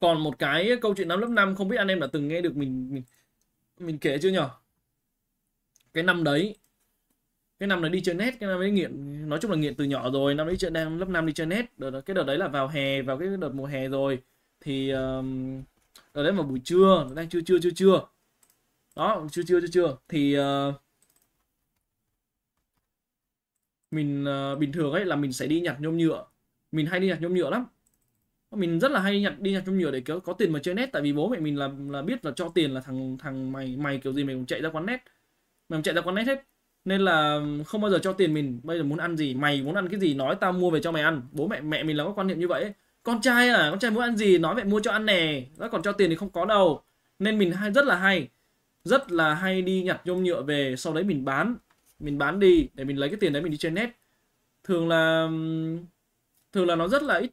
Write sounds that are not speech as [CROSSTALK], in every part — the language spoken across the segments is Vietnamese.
còn một cái câu chuyện năm lớp 5 không biết anh em đã từng nghe được mình mình, mình kể chưa nhở cái năm đấy cái năm đấy đi chơi net cái năm đấy nghiện nói chung là nghiện từ nhỏ rồi năm đấy chơi đang lớp 5 đi chơi net đợt, cái đợt đấy là vào hè vào cái đợt mùa hè rồi thì đợt đấy vào buổi trưa đang chưa chưa chưa chưa đó chưa chưa chưa chưa thì ờ, mình uh, bình thường ấy là mình sẽ đi nhặt nhôm nhựa mình hay đi nhặt nhôm nhựa lắm mình rất là hay nhặt đi nhặt trong nhiều để kiểu có tiền mà chơi net tại vì bố mẹ mình là là biết là cho tiền là thằng thằng mày mày kiểu gì mày cũng chạy ra quán net mày cũng chạy ra quán net hết nên là không bao giờ cho tiền mình bây giờ muốn ăn gì mày muốn ăn cái gì nói tao mua về cho mày ăn bố mẹ mẹ mình là có quan niệm như vậy con trai à con trai muốn ăn gì nói mẹ mua cho ăn nè nó còn cho tiền thì không có đâu nên mình hay rất là hay rất là hay đi nhặt nhôm nhựa về sau đấy mình bán mình bán đi để mình lấy cái tiền đấy mình đi chơi net thường là thường là nó rất là ít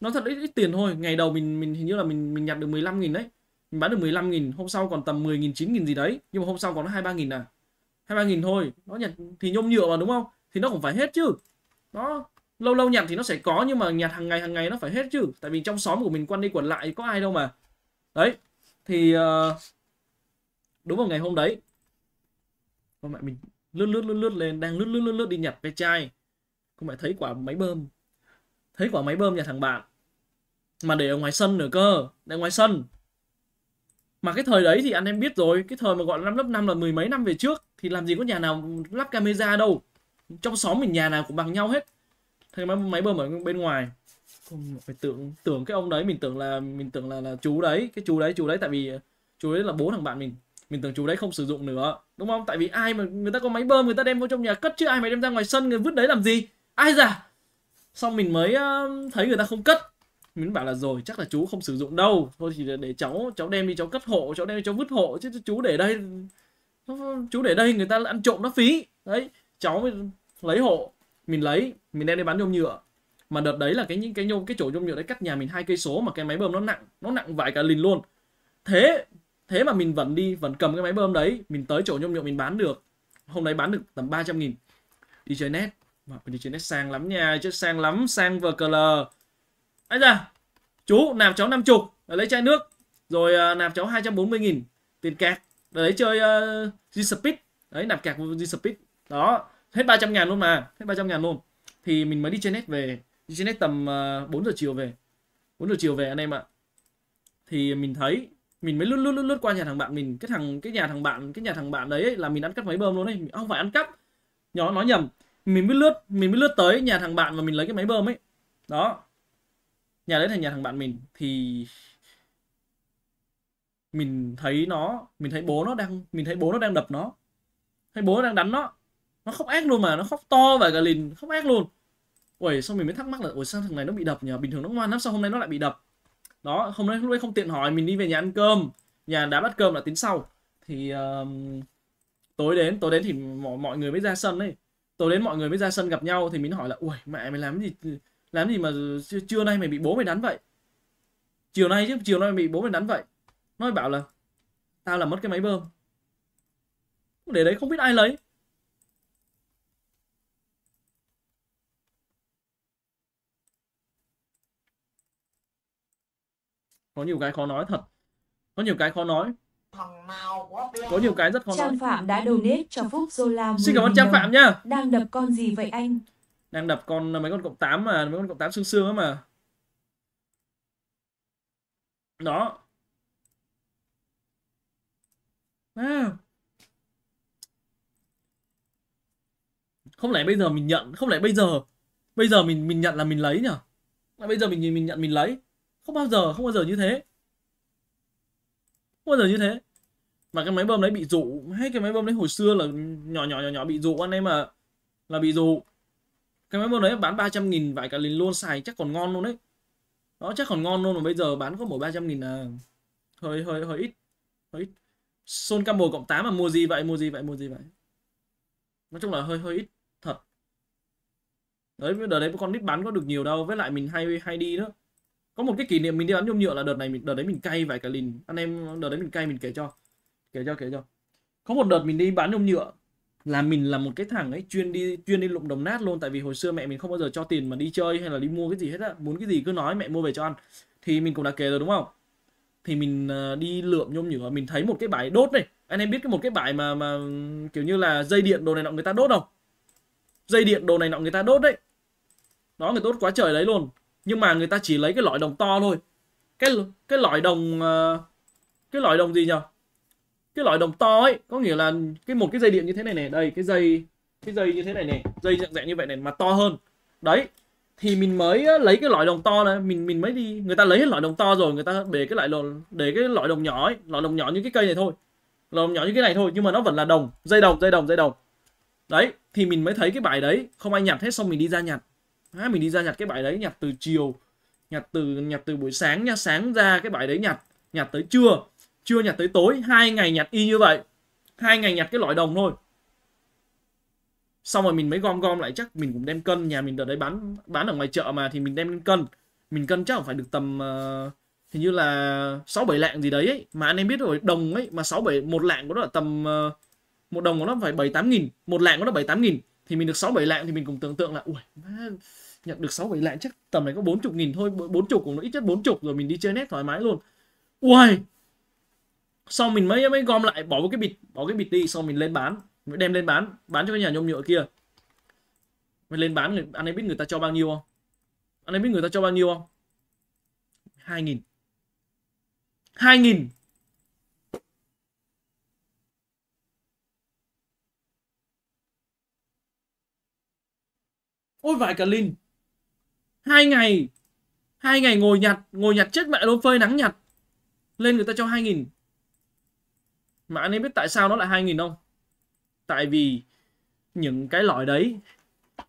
nó thật ít, ít tiền thôi ngày đầu mình mình hình như là mình mình nhặt được 15 nghìn đấy mình bán được 15 nghìn hôm sau còn tầm 10 nghìn 9 nghìn gì đấy nhưng mà hôm sau còn 23 nghìn à 23 nghìn thôi nó nhặt thì nhôm nhựa mà đúng không thì nó cũng phải hết chứ đó lâu lâu nhặt thì nó sẽ có nhưng mà nhặt hàng ngày hàng ngày nó phải hết chứ tại vì trong xóm của mình quanh đi quẩn lại có ai đâu mà đấy thì uh, đúng vào ngày hôm đấy con mẹ mình lướt lướt lướt lướt lên đang lướt lướt lướt lướt đi nhặt ve chai con mẹ thấy quả máy bơm thấy quả máy bơm nhà thằng bạn mà để ở ngoài sân nữa cơ để ngoài sân mà cái thời đấy thì anh em biết rồi cái thời mà gọi là năm lớp 5 là mười mấy năm về trước thì làm gì có nhà nào lắp camera đâu trong xóm mình nhà nào cũng bằng nhau hết thế máy, máy bơm ở bên ngoài phải tưởng tưởng cái ông đấy mình tưởng là mình tưởng là là chú đấy cái chú đấy chú đấy tại vì ờ, chú đấy là bố thằng bạn mình mình tưởng chú đấy không sử dụng nữa đúng không tại vì ai mà người ta có máy bơm người ta đem vô trong nhà cất chứ ai mà đem ra ngoài sân người vứt đấy làm gì ai già xong mình mới ờ, thấy người ta không cất mình bảo là rồi chắc là chú không sử dụng đâu thôi thì để cháu cháu đem đi cháu cất hộ cháu đem đi cháu vứt hộ chứ chú để đây chú để đây người ta ăn trộm nó phí đấy cháu mới lấy hộ mình lấy mình đem đi bán nhôm nhựa mà đợt đấy là cái những cái nhôm cái chỗ nhôm nhựa đấy cắt nhà mình hai cây số mà cái máy bơm nó nặng nó nặng vài cả lìn luôn thế thế mà mình vẫn đi vẫn cầm cái máy bơm đấy mình tới chỗ nhôm nhựa mình bán được hôm đấy bán được tầm 300 nghìn đi chơi net mà Penichine sang lắm nha, chứ sang lắm, sang vờ cờ lờ. Ây ra, chú nạp cháu năm chục, lấy chai nước, rồi uh, nạp cháu 240.000 tiền cạc, lấy chơi uh, G-Speed, đấy nạp cạc G-Speed, đó, hết 300 ngàn luôn mà, hết 300 ngàn luôn. Thì mình mới đi trên net về, đi trên net tầm uh, à, 4 giờ chiều về, 4 giờ chiều về anh em ạ. Thì mình thấy mình mới lướt lướt lướt lướt qua nhà thằng bạn mình cái thằng cái nhà thằng bạn cái nhà thằng bạn đấy ấy, là mình ăn cắp máy bơm luôn đấy không phải ăn cắp nhỏ nói nhầm mình mới lướt mình mới lướt tới nhà thằng bạn và mình lấy cái máy bơm ấy đó nhà đấy là nhà thằng bạn mình thì mình thấy nó mình thấy bố nó đang mình thấy bố nó đang đập nó thấy bố nó đang đánh nó nó khóc ác luôn mà nó khóc to và cả lìn khóc ác luôn ui xong mình mới thắc mắc là ui sao thằng này nó bị đập nhỉ bình thường nó ngoan lắm sao hôm nay nó lại bị đập đó hôm nay lúc đấy không tiện hỏi mình đi về nhà ăn cơm nhà đá bắt cơm là tính sau thì uh, tối đến tối đến thì mọi, mọi người mới ra sân đấy tối đến mọi người mới ra sân gặp nhau thì mình hỏi là ui mẹ mày làm gì làm gì mà trưa nay mày bị bố mày đánh vậy chiều nay chứ chiều nay mày bị bố mày đánh vậy nó bảo là tao làm mất cái máy bơm để đấy không biết ai lấy có nhiều cái khó nói thật có nhiều cái khó nói có nhiều cái rất khó Trang nói. Phạm đã donate cho Phúc Zola Xin cảm ơn Trang Phạm nhá. Đang đập con gì vậy anh? Đang đập con mấy con cộng 8 mà, mấy con cộng 8 xương xương mà. Đó. À. Không lẽ bây giờ mình nhận, không lẽ bây giờ bây giờ mình mình nhận là mình lấy nhỉ? Bây giờ mình mình nhận mình lấy. Không bao giờ, không bao giờ như thế. Không bao giờ như thế mà cái máy bơm đấy bị rụ, hết cái máy bơm đấy hồi xưa là nhỏ nhỏ nhỏ nhỏ bị rụ, anh em mà là bị rụ, cái máy bơm đấy bán 300 nghìn vài cả lìn luôn xài chắc còn ngon luôn đấy đó chắc còn ngon luôn mà bây giờ bán có mỗi 300 nghìn à hơi hơi hơi ít hơi ít Son Campbell cộng 8 mà mua gì vậy mua gì vậy mua gì vậy nói chung là hơi hơi ít thật đấy đợt đấy con nít bán có được nhiều đâu với lại mình hay hay đi nữa có một cái kỷ niệm mình đi bán nhôm nhựa là đợt này mình đợt đấy mình cay vài cả lìn anh em đợt đấy mình cay mình kể cho kể cho kể cho có một đợt mình đi bán nhôm nhựa là mình là một cái thằng ấy chuyên đi chuyên đi lụm đồng nát luôn tại vì hồi xưa mẹ mình không bao giờ cho tiền mà đi chơi hay là đi mua cái gì hết á muốn cái gì cứ nói mẹ mua về cho ăn thì mình cũng đã kể rồi đúng không thì mình ờ, đi lượm nhôm nhựa mình thấy một cái bãi đốt này anh em biết cái một cái bãi mà mà kiểu như là dây điện đồ này nọ người ta đốt không dây điện đồ này nọ người ta đốt đấy nó người đốt quá trời đấy luôn nhưng mà người ta chỉ lấy cái lõi đồng to thôi cái cái lõi đồng ờ, cái lõi đồng gì nhở cái loại đồng to ấy có nghĩa là cái một cái dây điện như thế này này đây cái dây cái dây như thế này này dây dạng dạng như vậy này mà to hơn đấy thì mình mới lấy cái loại đồng to này mình mình mới đi người ta lấy hết loại đồng to rồi người ta để cái loại đồng để cái loại đồng nhỏ ấy lõi đồng nhỏ như cái cây này thôi lõi đồng nhỏ như cái này thôi nhưng mà nó vẫn là đồng dây đồng dây đồng dây đồng đấy thì mình mới thấy cái bài đấy không ai nhặt hết xong mình đi ra nhặt à, mình đi ra nhặt cái bài đấy nhặt từ chiều nhặt từ nhặt từ buổi sáng nha sáng ra cái bài đấy nhặt nhặt tới trưa chưa nhặt tới tối hai ngày nhặt y như vậy hai ngày nhặt cái loại đồng thôi xong rồi mình mới gom gom lại chắc mình cũng đem cân nhà mình đợt đấy bán bán ở ngoài chợ mà thì mình đem lên cân mình cân chắc phải được tầm uh, hình như là sáu bảy lạng gì đấy ấy. mà anh em biết rồi đồng ấy mà sáu bảy một lạng của nó là tầm uh, một đồng của nó phải bảy tám nghìn một lạng của nó bảy tám nghìn thì mình được sáu bảy lạng thì mình cũng tưởng tượng là ui má, nhận được sáu bảy lạng chắc tầm này có bốn chục nghìn thôi bốn chục cũng ít nhất bốn chục rồi mình đi chơi nét thoải mái luôn ui sau mình mới mới gom lại bỏ cái bịt bỏ cái bịt đi sau mình lên bán mới đem lên bán bán cho cái nhà nhôm nhựa kia mình lên bán anh ấy biết người ta cho bao nhiêu không anh ấy biết người ta cho bao nhiêu không hai nghìn hai nghìn ôi vải cả linh hai ngày hai ngày ngồi nhặt ngồi nhặt chết mẹ luôn phơi nắng nhặt lên người ta cho hai nghìn mà anh em biết tại sao nó lại 2.000 không tại vì những cái lõi đấy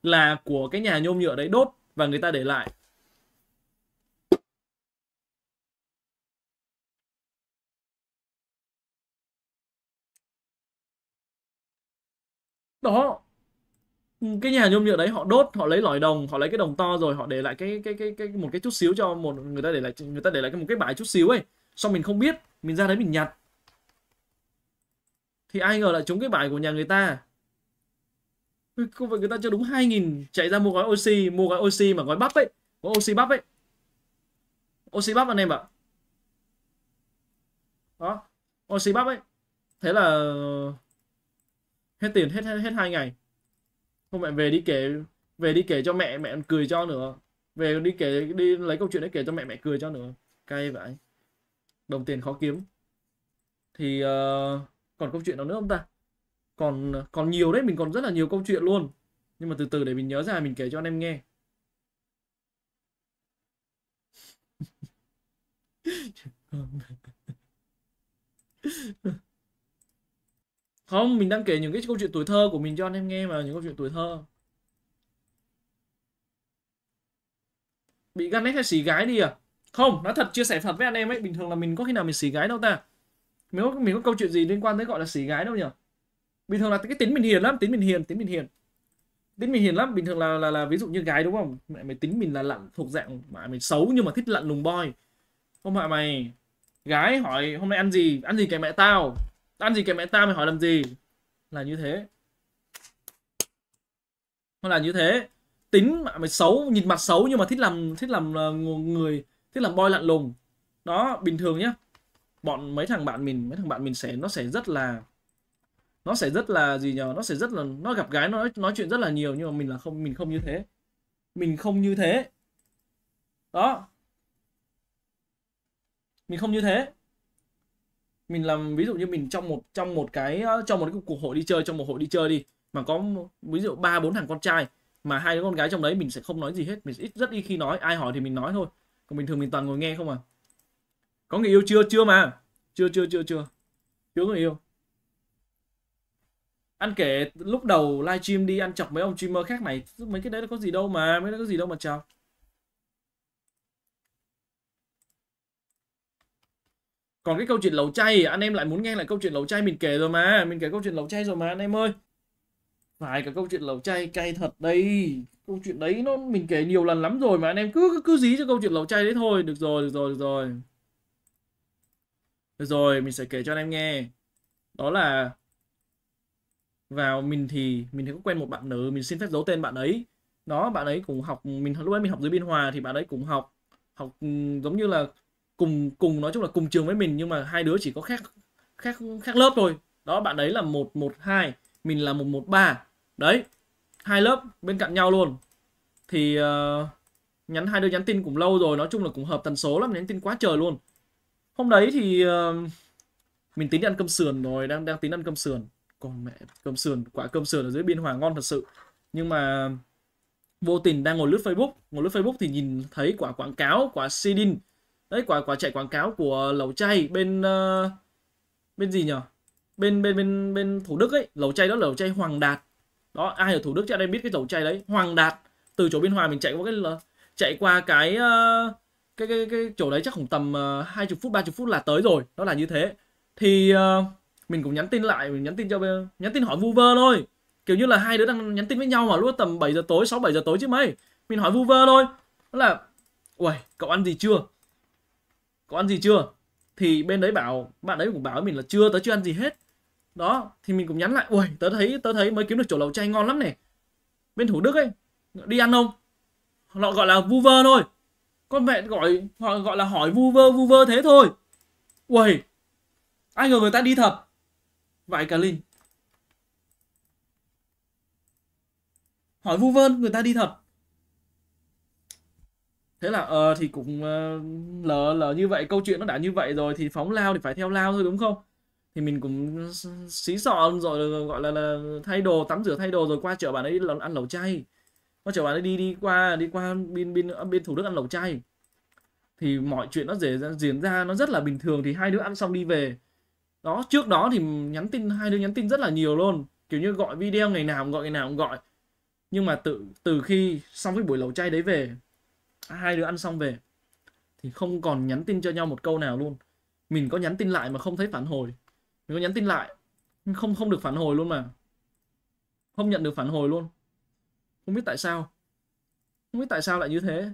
là của cái nhà nhôm nhựa đấy đốt và người ta để lại đó cái nhà nhôm nhựa đấy họ đốt họ lấy lõi đồng họ lấy cái đồng to rồi họ để lại cái cái cái cái một cái chút xíu cho một người ta để lại người ta để lại cái một cái bãi chút xíu ấy xong mình không biết mình ra đấy mình nhặt thì ai ngờ lại trúng cái bài của nhà người ta không phải người ta cho đúng 2.000 chạy ra mua gói oxy mua gói oxy mà gói bắp ấy gói oxy bắp ấy oxy bắp anh em ạ đó oxy bắp ấy thế là hết tiền hết hết, hết hai ngày không mẹ về đi kể về đi kể cho mẹ mẹ cười cho nữa về đi kể đi lấy câu chuyện đấy kể cho mẹ mẹ cười cho nữa cay vậy đồng tiền khó kiếm thì uh, còn câu chuyện nào nữa không ta còn còn nhiều đấy mình còn rất là nhiều câu chuyện luôn nhưng mà từ từ để mình nhớ ra mình kể cho anh em nghe [LAUGHS] không mình đang kể những cái câu chuyện tuổi thơ của mình cho anh em nghe mà những câu chuyện tuổi thơ bị gan nét hay xì gái đi à không nói thật chia sẻ thật với anh em ấy bình thường là mình có khi nào mình xì gái đâu ta mình có mình có câu chuyện gì liên quan tới gọi là xỉ gái đâu nhỉ bình thường là cái tính mình hiền lắm tính mình hiền tính mình hiền tính mình hiền lắm bình thường là là là ví dụ như gái đúng không mẹ mày tính mình là lặn thuộc dạng mà mày xấu nhưng mà thích lặn lùng boy không mẹ mày gái hỏi hôm nay ăn gì ăn gì kẻ mẹ tao ăn gì kẻ mẹ tao mày hỏi làm gì là như thế nó là như thế tính mà mày xấu nhìn mặt xấu nhưng mà thích làm thích làm ờ, người thích làm boy lặn lùng đó bình thường nhá bọn mấy thằng bạn mình mấy thằng bạn mình sẽ nó sẽ rất là nó sẽ rất là gì nhờ nó sẽ rất là nó gặp gái nó nói, nói chuyện rất là nhiều nhưng mà mình là không mình không như thế mình không như thế đó mình không như thế mình làm ví dụ như mình trong một trong một cái ờ, trong một cái cuộc hội đi chơi trong một hội đi chơi đi mà có ví dụ ba bốn thằng con trai mà hai đứa con gái trong đấy mình sẽ không nói gì hết mình ít rất ít khi nói ai hỏi thì mình nói thôi còn bình thường mình toàn ngồi nghe không à có người yêu chưa chưa mà chưa chưa chưa chưa chưa người yêu ăn kể lúc đầu livestream đi ăn chọc mấy ông streamer khác này mấy cái đấy có gì đâu mà mấy cái có gì đâu mà chào còn cái câu chuyện lẩu chay anh em lại muốn nghe lại câu chuyện lẩu chay mình kể rồi mà mình kể câu chuyện lẩu chay rồi mà anh em ơi phải cả câu chuyện lẩu chay cay thật đây câu chuyện đấy nó mình kể nhiều lần lắm rồi mà anh em cứ cứ, cứ dí cho câu chuyện lẩu chay đấy thôi được rồi được rồi được rồi được rồi, mình sẽ kể cho anh em nghe. Đó là vào mình thì mình thì có quen một bạn nữ, mình xin phép giấu tên bạn ấy. Đó, bạn ấy cũng học mình lúc ấy mình học dưới Biên Hòa thì bạn ấy cũng học học ừ, giống như là cùng cùng nói chung là cùng trường với mình nhưng mà hai đứa chỉ có khác khác khác lớp thôi. Đó, bạn ấy là 112, mình là 113. Đấy. Hai lớp bên cạnh nhau luôn. Thì uh, nhắn hai đứa nhắn tin cũng lâu rồi, nói chung là cũng hợp tần số lắm, nhắn tin quá trời luôn hôm đấy thì uh, mình tính ăn cơm sườn rồi đang đang tính ăn cơm sườn con mẹ cơm sườn quả cơm sườn ở dưới biên hòa ngon thật sự nhưng mà vô tình đang ngồi lướt facebook ngồi lướt facebook thì nhìn thấy quả quảng cáo quả sidin đấy quả quả chạy quảng cáo của lẩu chay bên uh, bên gì nhở bên bên bên bên thủ đức ấy lẩu chay đó lẩu chay hoàng đạt đó ai ở thủ đức chắc đây biết cái lẩu chay đấy hoàng đạt từ chỗ biên hòa mình chạy qua cái chạy qua cái uh, cái cái cái chỗ đấy chắc khoảng tầm ờ, hai uh, chục phút ba chục phút là tới rồi đó là như thế thì uh, mình cũng nhắn tin lại mình nhắn tin cho ờ, nhắn tin hỏi vu vơ thôi kiểu như là hai đứa đang nhắn tin với nhau mà lúc tầm 7 giờ tối 6 7 giờ tối chứ mấy mình hỏi vu vơ thôi đó là uầy cậu ăn gì chưa cậu ăn gì chưa thì bên đấy bảo bạn đấy cũng bảo mình là chưa tớ chưa ăn gì hết đó thì mình cũng nhắn lại uầy tớ thấy tớ thấy mới kiếm được chỗ lẩu chay ngon lắm này bên thủ đức ấy đi ăn không họ gọi là vu vơ thôi con mẹ gọi họ gọi là hỏi vu vơ vu vơ thế thôi uầy ai ngờ người ta đi thật vậy cả linh hỏi vu vơ người ta đi thật thế là uh, thì cũng uh, lờ lờ như vậy câu chuyện nó đã như vậy rồi thì phóng lao thì phải theo lao thôi đúng không thì mình cũng xí sọ rồi gọi là, là thay đồ tắm rửa thay đồ rồi qua chợ bạn ấy ăn lẩu chay nó chở bạn ấy đi đi qua đi qua bên bên bên thủ đức ăn lẩu chay thì mọi chuyện nó dễ diễn ra nó rất là bình thường thì hai đứa ăn xong đi về đó trước đó thì nhắn tin hai đứa nhắn tin rất là nhiều luôn kiểu như gọi video ngày nào cũng gọi ngày nào cũng gọi nhưng mà từ từ khi xong cái buổi lẩu chay đấy về hai đứa ăn xong về thì không còn nhắn tin cho nhau một câu nào luôn mình có nhắn tin lại mà không thấy phản hồi mình có nhắn tin lại không không được phản hồi luôn mà không nhận được phản hồi luôn không biết tại sao không biết tại sao lại như thế